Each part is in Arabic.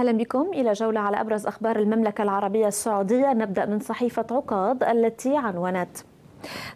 أهلا بكم إلى جولة على أبرز أخبار المملكة العربية السعودية نبدأ من صحيفة عقاد التي عنونت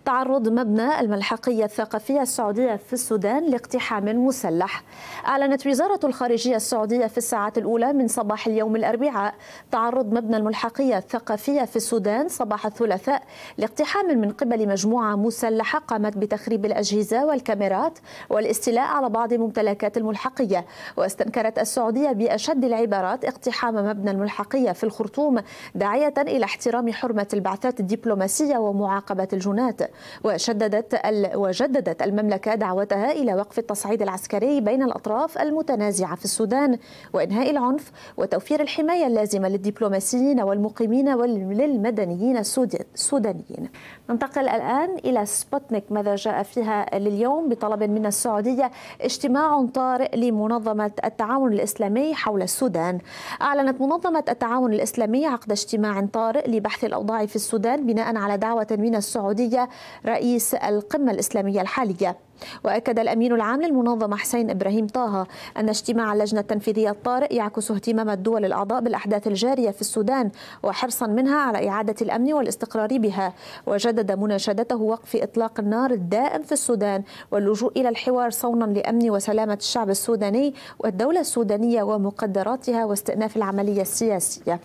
تعرض مبنى الملحقية الثقافية السعودية في السودان لاقتحام مسلح أعلنت وزارة الخارجية السعودية في الساعات الأولى من صباح اليوم الأربعاء تعرض مبنى الملحقية الثقافية في السودان صباح الثلاثاء لاقتحام من قبل مجموعة مسلحة قامت بتخريب الأجهزة والكاميرات والاستيلاء على بعض ممتلكات الملحقية واستنكرت السعودية بأشد العبارات اقتحام مبنى الملحقية في الخرطوم داعية إلى احترام حرمة البعثات الدبلوماسية ومعاقبة الجنود التعاونات وشددت وجددت المملكة دعوتها إلى وقف التصعيد العسكري بين الأطراف المتنازعة في السودان وإنهاء العنف وتوفير الحماية اللازمة للدبلوماسيين والمقيمين وللمدنيين السودانيين ننتقل الآن إلى سبوتنيك ماذا جاء فيها لليوم بطلب من السعودية اجتماع طارئ لمنظمة التعاون الإسلامي حول السودان أعلنت منظمة التعاون الإسلامي عقد اجتماع طارئ لبحث الأوضاع في السودان بناء على دعوة من السعودية السعودية رئيس القمة الإسلامية الحالية وأكد الأمين العام للمنظمة حسين إبراهيم طه أن اجتماع اللجنة التنفيذية الطارئ يعكس اهتمام الدول الأعضاء بالأحداث الجارية في السودان وحرصا منها على إعادة الأمن والاستقرار بها وجدد مناشدته وقف إطلاق النار الدائم في السودان واللجوء إلى الحوار صونا لأمن وسلامة الشعب السوداني والدولة السودانية ومقدراتها واستئناف العملية السياسية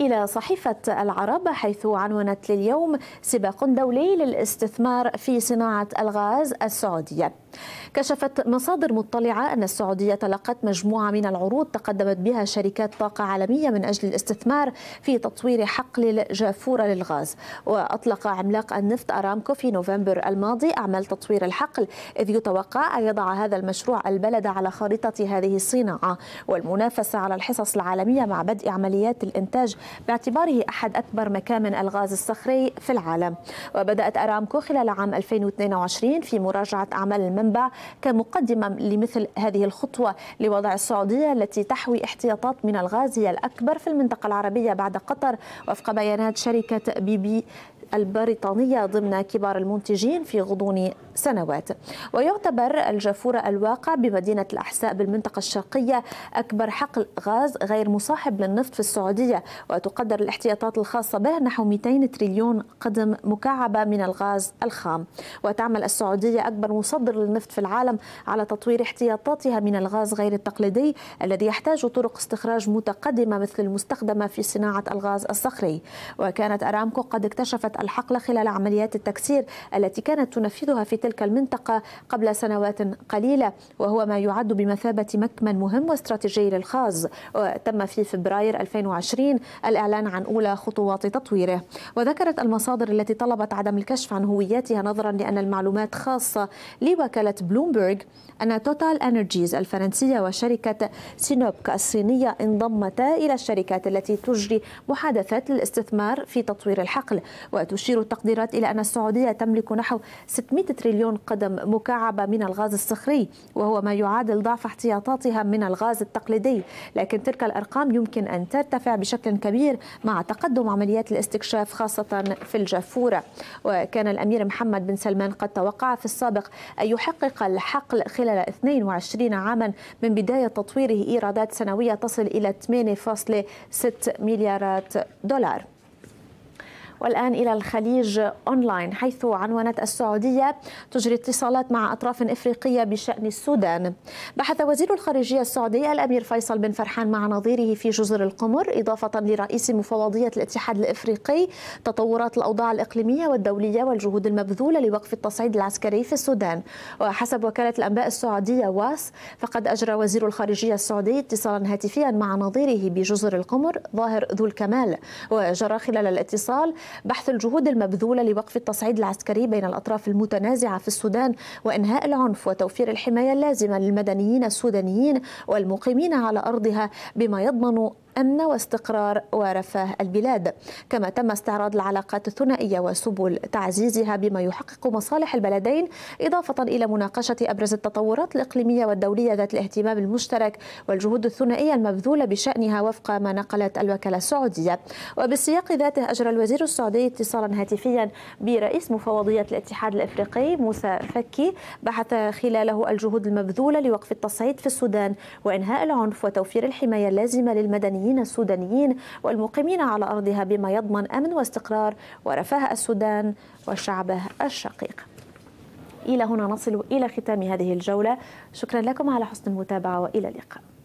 إلى صحيفة العرب حيث عنونت لليوم سباق دولي للاستثمار في صناعة الغاز السعودية كشفت مصادر مطلعة أن السعودية تلقت مجموعة من العروض تقدمت بها شركات طاقة عالمية من أجل الاستثمار في تطوير حقل الجافورة للغاز وأطلق عملاق النفط أرامكو في نوفمبر الماضي أعمال تطوير الحقل إذ يتوقع أن يضع هذا المشروع البلد على خريطة هذه الصناعة والمنافسة على الحصص العالمية مع بدء عمليات الإنتاج باعتباره أحد أكبر مكامن الغاز الصخري في العالم وبدأت أرامكو خلال عام 2022 في مراجعة أعمال المنبع كمقدمة لمثل هذه الخطوة لوضع السعودية التي تحوي احتياطات من الغاز هي الأكبر في المنطقة العربية بعد قطر وفق بيانات شركة بي بي البريطانية ضمن كبار المنتجين في غضون سنوات ويعتبر الجافورة الواقع بمدينة الأحساء بالمنطقة الشرقية أكبر حقل غاز غير مصاحب للنفط في السعودية وتقدر الاحتياطات الخاصة به نحو 200 تريليون قدم مكعبة من الغاز الخام وتعمل السعودية أكبر مصدر للنفط في العالم على تطوير احتياطاتها من الغاز غير التقليدي الذي يحتاج طرق استخراج متقدمة مثل المستخدمة في صناعة الغاز الصخري وكانت أرامكو قد اكتشفت الحقل خلال عمليات التكسير التي كانت تنفذها في تل تلك المنطقة قبل سنوات قليلة وهو ما يعد بمثابة مكمن مهم واستراتيجي للخاز وتم في فبراير 2020 الإعلان عن أولى خطوات تطويره وذكرت المصادر التي طلبت عدم الكشف عن هوياتها نظرا لأن المعلومات خاصة لوكالة بلومبرغ أن توتال أنرجيز الفرنسية وشركة سينوبك الصينية انضمتا إلى الشركات التي تجري محادثات للاستثمار في تطوير الحقل وتشير التقديرات إلى أن السعودية تملك نحو 600 تريليون مليون قدم مكعبة من الغاز الصخري وهو ما يعادل ضعف احتياطاتها من الغاز التقليدي لكن تلك الأرقام يمكن أن ترتفع بشكل كبير مع تقدم عمليات الاستكشاف خاصة في الجافورة وكان الأمير محمد بن سلمان قد توقع في السابق أن يحقق الحقل خلال 22 عاما من بداية تطويره إيرادات سنوية تصل إلى 8.6 مليارات دولار والآن إلى الخليج أونلاين حيث عنونت السعودية تجري اتصالات مع أطراف إفريقية بشأن السودان بحث وزير الخارجية السعودي الأمير فيصل بن فرحان مع نظيره في جزر القمر إضافة لرئيس مفوضية الاتحاد الإفريقي تطورات الأوضاع الإقليمية والدولية والجهود المبذولة لوقف التصعيد العسكري في السودان وحسب وكالة الأنباء السعودية واس فقد أجرى وزير الخارجية السعودي اتصالا هاتفيا مع نظيره بجزر القمر ظاهر ذو الكمال وجرى خلال الاتصال بحث الجهود المبذولة لوقف التصعيد العسكري بين الأطراف المتنازعة في السودان وإنهاء العنف وتوفير الحماية اللازمة للمدنيين السودانيين والمقيمين على أرضها بما يضمن أمن واستقرار ورفاه البلاد كما تم استعراض العلاقات الثنائية وسبل تعزيزها بما يحقق مصالح البلدين إضافة إلى مناقشة أبرز التطورات الإقليمية والدولية ذات الاهتمام المشترك والجهود الثنائية المبذولة بشأنها وفق ما نقلت الوكالة السعودية وبالسياق ذاته أجرى الوزير السعودي اتصالا هاتفيا برئيس مفوضية الاتحاد الإفريقي موسى فكي بحث خلاله الجهود المبذولة لوقف التصعيد في السودان وإنهاء العنف وتوفير الحماية اللازمة للمدنيين المدنيين السودانيين والمقيمين على أرضها بما يضمن أمن واستقرار ورفاه السودان وشعبه الشقيق إلى هنا نصل إلى ختام هذه الجولة شكرا لكم على حسن المتابعة وإلى اللقاء